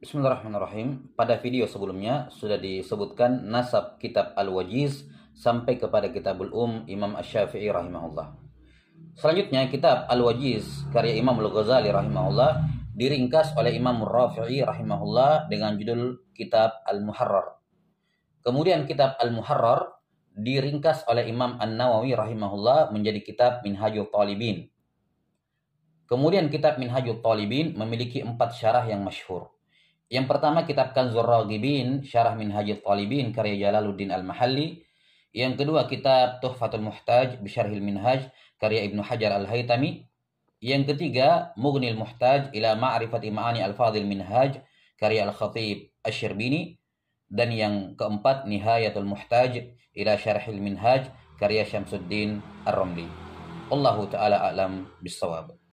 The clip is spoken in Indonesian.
Bismillahirrahmanirrahim. Pada video sebelumnya sudah disebutkan nasab kitab Al-Wajiz sampai kepada kitabul Um Imam Asy-Syafi'i rahimahullah. Selanjutnya kitab Al-Wajiz karya Imam Al-Ghazali rahimahullah diringkas oleh Imam Rafi'i rahimahullah dengan judul Kitab Al-Muharrar. Kemudian kitab Al-Muharrar diringkas oleh Imam An-Nawawi rahimahullah menjadi kitab Minhajul Talibin. Kemudian kitab Minhajul Talibin memiliki empat syarah yang masyhur. Yang pertama kitab Kanzur Raghibin, Syarah Minhajul Talibin karya Jalaluddin Al-Mahalli. Yang kedua kitab Tuhfatul Muhtaj min Minhaj karya Ibnu Hajar Al-Haytami. Yang ketiga Mughnil Muhtaj ila Ma'rifat Ma'ani Al-Fadhil Minhaj karya Al-Khatib Asy-Syirbini. Dan yang keempat Nihayatul Muhtaj ila Syarhil Minhaj karya Syamsuddin Ar-Ramli. Allahu taala alam bisawab.